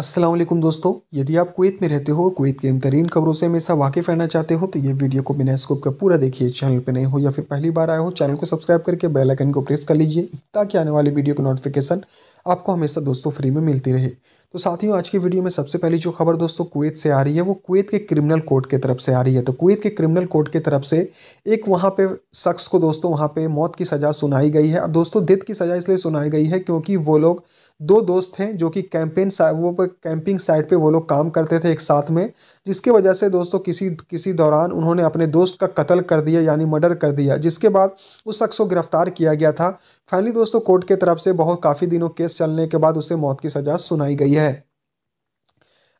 असलम दोस्तों यदि आप कुवैत में रहते हो कुवैत के इन तरीन खबरों से हमेशा वाकिफ़ रहना चाहते हो तो ये वीडियो को बिना स्कोप का पूरा देखिए चैनल पर नहीं हो या फिर पहली बार आए हो चैनल को सब्सक्राइब करके बेल आइकन को प्रेस कर लीजिए ताकि आने वाली वीडियो का नोटिफिकेशन आपको हमेशा दोस्तों फ्री में मिलती रहे तो साथियों आज की वीडियो में सबसे पहली जो खबर दोस्तों कुवैत से आ रही है वो कुवैत के क्रिमिनल कोर्ट की तरफ से आ रही है तो कुवैत के क्रिमिनल कोर्ट के तरफ से एक वहाँ पे शख्स को दोस्तों वहाँ पे मौत की सज़ा सुनाई गई है अब दोस्तों दिद की सज़ा इसलिए सुनाई गई है क्योंकि वो लोग दो दोस्त हैं जो कि कैंपेन वो कैंपिंग साइट पर वो लोग काम करते थे एक साथ में जिसके वजह से दोस्तों किसी किसी दौरान उन्होंने अपने दोस्त का कत्ल कर दिया यानी मर्डर कर दिया जिसके बाद उस शख्स को गिरफ्तार किया गया था फाइनली दोस्तों कोर्ट के तरफ से बहुत काफ़ी दिनों केस चलने के बाद उसे मौत की सजा सुनाई गई है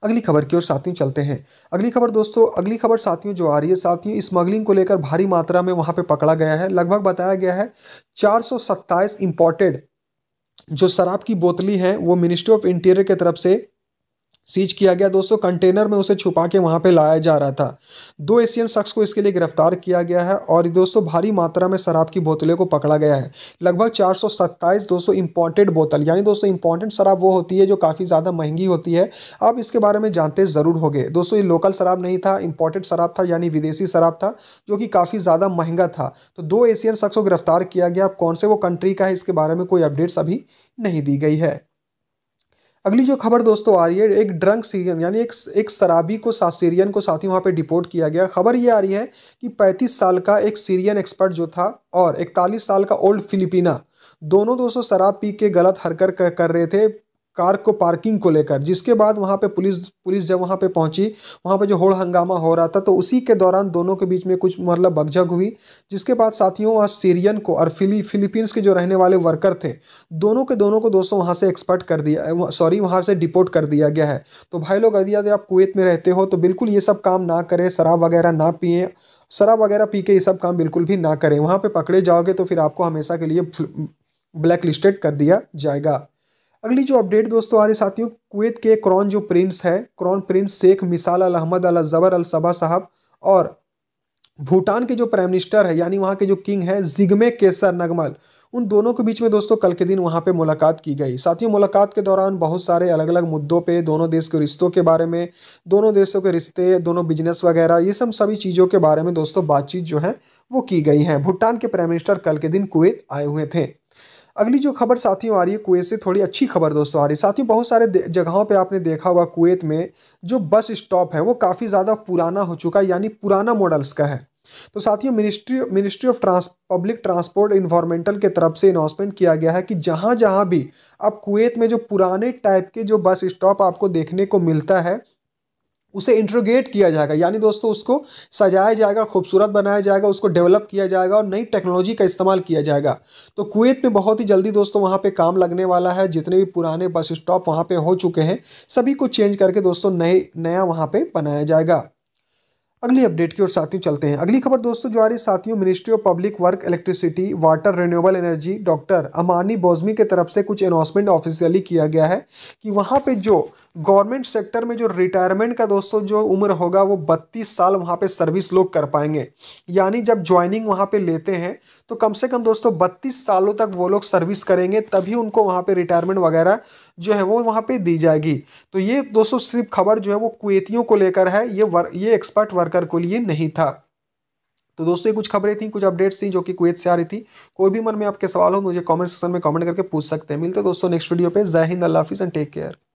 अगली खबर की ओर साथियों चलते हैं अगली खबर दोस्तों अगली खबर साथियों जो आ रही है साथियों स्मगलिंग को लेकर भारी मात्रा में वहां पे पकड़ा गया है लगभग बताया गया है चार सौ सत्ताईस इंपोर्टेड जो शराब की बोतली हैं वो मिनिस्ट्री ऑफ इंटीरियर की तरफ से सीज किया गया दोस्तों कंटेनर में उसे छुपा के वहाँ पे लाया जा रहा था दो एशियन शख्स को इसके लिए गिरफ्तार किया गया है और दोस्तों भारी मात्रा में शराब की बोतलें को पकड़ा गया है लगभग चार सौ सत्ताईस दो सौ इम्पोर्टेड बोतल यानी दोस्तों इम्पोर्टेंट शराब वो होती है जो काफ़ी ज़्यादा महंगी होती है आप इसके बारे में जानते ज़रूर हो दोस्तों ये लोकल शराब नहीं था इम्पोर्टेड शराब था यानी विदेशी शराब था जो कि काफ़ी ज़्यादा महंगा था तो दो एशियन शख्स को गिरफ्तार किया गया अब कौन से वो कंट्री का है इसके बारे में कोई अपडेट्स अभी नहीं दी गई है अगली जो खबर दोस्तों आ रही है एक ड्रंक सीरियन यानी एक एक शराबी को सीरियन को साथ ही वहाँ पे डिपोर्ट किया गया खबर ये आ रही है कि 35 साल का एक सीरियन एक्सपर्ट जो था और 41 साल का ओल्ड फिलिपिना दोनों दोस्तों शराब पी के गलत हरकत कर रहे थे कार को पार्किंग को लेकर जिसके बाद वहाँ पे पुलिस पुलिस जब वहाँ पे पहुँची वहाँ पे जो होड़ हंगामा हो रहा था तो उसी के दौरान दोनों के बीच में कुछ मतलब बगझग हुई जिसके बाद साथियों वहाँ सीरियन को और फिली फिलीपींस के जो रहने वाले वर्कर थे दोनों के दोनों को दोस्तों वहाँ से एक्सपर्ट कर दिया सॉरी वहाँ से डिपोर्ट कर दिया गया है तो भाई लोग यदि यदि आप कुवैत में रहते हो तो बिल्कुल ये सब काम ना करें शराब वगैरह ना पिए शराब वगैरह पी के ये सब काम बिल्कुल भी ना करें वहाँ पर पकड़े जाओगे तो फिर आपको हमेशा के लिए ब्लैक लिस्टेड कर दिया जाएगा अगली जो अपडेट दोस्तों आ रही साथियों कुवैत के क्रॉन जो प्रिंस है क्रॉन प्रिंस शेख मिसाल अल अहमद अल जबर अल सबा साहब और भूटान के जो प्राइम मिनिस्टर है यानी वहाँ के जो किंग है जिगमे केसर नगमल उन दोनों के बीच में दोस्तों कल के दिन वहाँ पे मुलाकात की गई साथियों मुलाकात के दौरान बहुत सारे अलग अलग मुद्दों पे दोनों देश के रिश्तों के बारे में दोनों देशों के रिश्ते दोनों बिजनेस वगैरह ये सब सभी चीज़ों के बारे में दोस्तों बातचीत जो है वो की गई है भूटान के प्राइम मिनिस्टर कल के दिन कुवैत आए हुए थे अगली जो खबर साथियों आ रही है कुवैत से थोड़ी अच्छी खबर दोस्तों आ रही है साथियों बहुत सारे जगहों पे आपने देखा होगा कुवैत में जो बस स्टॉप है वो काफ़ी ज़्यादा पुराना हो चुका है यानी पुराना मॉडल्स का है तो साथियों ministry ministry of trans public transport environmental के तरफ से अनाउंसमेंट किया गया है कि जहाँ जहाँ भी अब कुवैत में जो पुराने टाइप के जो बस स्टॉप आपको देखने को मिलता है उसे इंट्रोगेट किया जाएगा यानी दोस्तों उसको सजाया जाएगा खूबसूरत बनाया जाएगा उसको डेवलप किया जाएगा और नई टेक्नोलॉजी का इस्तेमाल किया जाएगा तो कुवैत में बहुत ही जल्दी दोस्तों वहाँ पे काम लगने वाला है जितने भी पुराने बस स्टॉप वहाँ पे हो चुके हैं सभी को चेंज करके दोस्तों नए नया वहाँ पर बनाया जाएगा अगली अपडेट की ओर साथियों चलते हैं अगली खबर दोस्तों जो आ रही साथियों ministry of public work electricity water renewable energy doctor अमानी बोजमी के तरफ से कुछ अनाउंसमेंट ऑफिशियली किया गया है कि वहाँ पे जो गवर्नमेंट सेक्टर में जो रिटायरमेंट का दोस्तों जो उम्र होगा वो बत्तीस साल वहाँ पर सर्विस लोग कर पाएंगे यानी जब ज्वाइनिंग वहाँ पर लेते हैं तो कम से कम दोस्तों बत्तीस सालों तक वो लोग सर्विस करेंगे तभी उनको वहाँ पर रिटायरमेंट वगैरह जो है वो वहाँ पर दी जाएगी तो ये दोस्तों सिर्फ खबर जो है वो कुतियों को लेकर है ये ये एक्सपर्ट सरकार को लिए नहीं था तो दोस्तों ये कुछ खबरें थी कुछ अपडेट्स थी जो कि कुवैत से आ रही थी कोई भी मन में आपके सवाल हो मुझे कमेंट सेक्शन में कमेंट करके पूछ सकते हैं मिलते हैं दोस्तों नेक्स्ट वीडियो पे जय हिंद अल्लाह हाफिज़ एंड टेक केयर